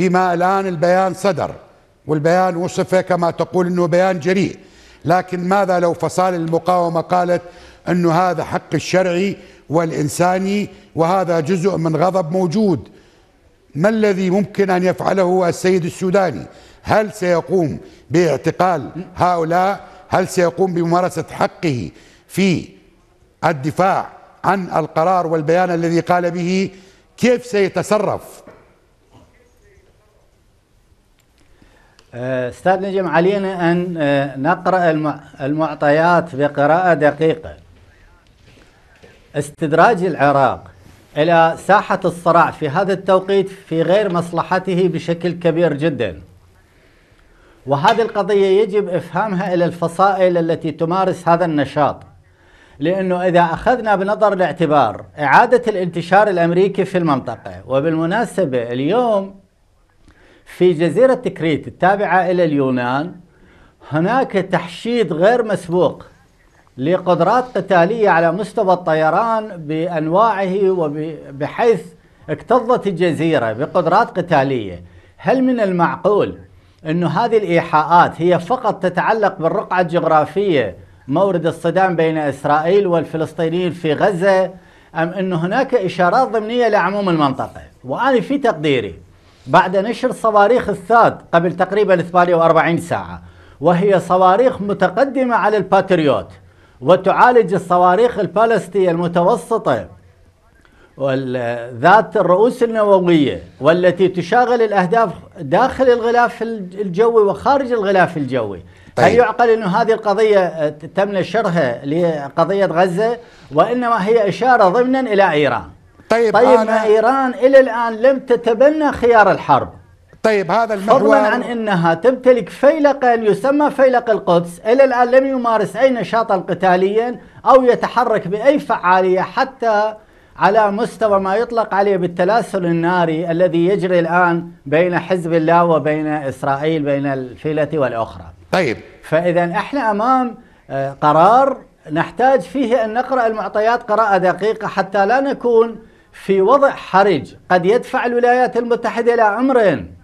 فيما الآن البيان صدر والبيان وصفه كما تقول أنه بيان جريء لكن ماذا لو فصال المقاومة قالت أنه هذا حق الشرعي والإنساني وهذا جزء من غضب موجود ما الذي ممكن أن يفعله السيد السوداني هل سيقوم باعتقال هؤلاء هل سيقوم بممارسة حقه في الدفاع عن القرار والبيان الذي قال به كيف سيتصرف استاذ نجم علينا ان آه، نقرا المعطيات بقراءه دقيقه استدراج العراق الى ساحه الصراع في هذا التوقيت في غير مصلحته بشكل كبير جدا وهذه القضيه يجب افهامها الى الفصائل التي تمارس هذا النشاط لانه اذا اخذنا بنظر الاعتبار اعاده الانتشار الامريكي في المنطقه وبالمناسبه اليوم في جزيرة كريت التابعة إلى اليونان هناك تحشيد غير مسبوق لقدرات قتالية على مستوى الطيران بأنواعه وبحيث اكتظت الجزيرة بقدرات قتالية هل من المعقول أن هذه الإيحاءات هي فقط تتعلق بالرقعة الجغرافية مورد الصدام بين إسرائيل والفلسطينيين في غزة أم أن هناك إشارات ضمنية لعموم المنطقة وأنا في تقديري بعد نشر صواريخ الثاد قبل تقريبا 48 ساعة وهي صواريخ متقدمة على الباتريوت وتعالج الصواريخ البالستية المتوسطة ذات الرؤوس النووية والتي تشاغل الأهداف داخل الغلاف الجوي وخارج الغلاف الجوي طيب. هل يعقل أن هذه القضية آه، تم نشرها لقضية غزة وإنما هي إشارة ضمنا إلى إيران طيب, طيب أنا إيران إلى الآن لم تتبنى خيار الحرب طيب هذا المحور فضلا عن انها تمتلك فيلقا يسمى فيلق القدس، الى الان لم يمارس اي نشاطا قتاليا او يتحرك باي فعاليه حتى على مستوى ما يطلق عليه بالتلاسل الناري الذي يجري الان بين حزب الله وبين اسرائيل بين الفيله والاخرى. طيب فاذا احنا امام آه، قرار نحتاج فيه ان نقرا المعطيات قراءه دقيقه حتى لا نكون في وضع حرج قد يدفع الولايات المتحدة إلى أمرين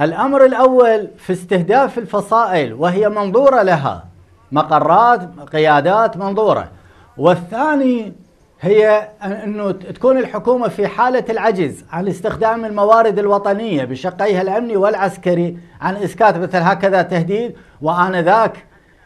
الأمر الأول في استهداف الفصائل وهي منظورة لها مقرات قيادات منظورة والثاني هي أنه تكون الحكومة في حالة العجز عن استخدام الموارد الوطنية بشقيها الأمني والعسكري عن إسكات مثل هكذا تهديد وآنذاك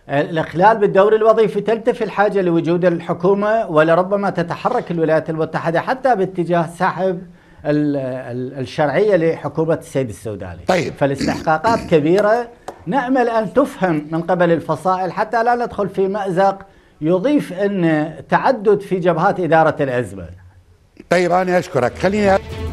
الاخلال بالدور الوظيفي تلتفي الحاجه لوجود الحكومه ولربما تتحرك الولايات المتحده حتى باتجاه سحب الشرعيه لحكومه السيد السوداني طيب فالاستحقاقات كبيره نامل ان تفهم من قبل الفصائل حتى لا ندخل في مازق يضيف ان تعدد في جبهات اداره الازمه طيب انا اشكرك خليني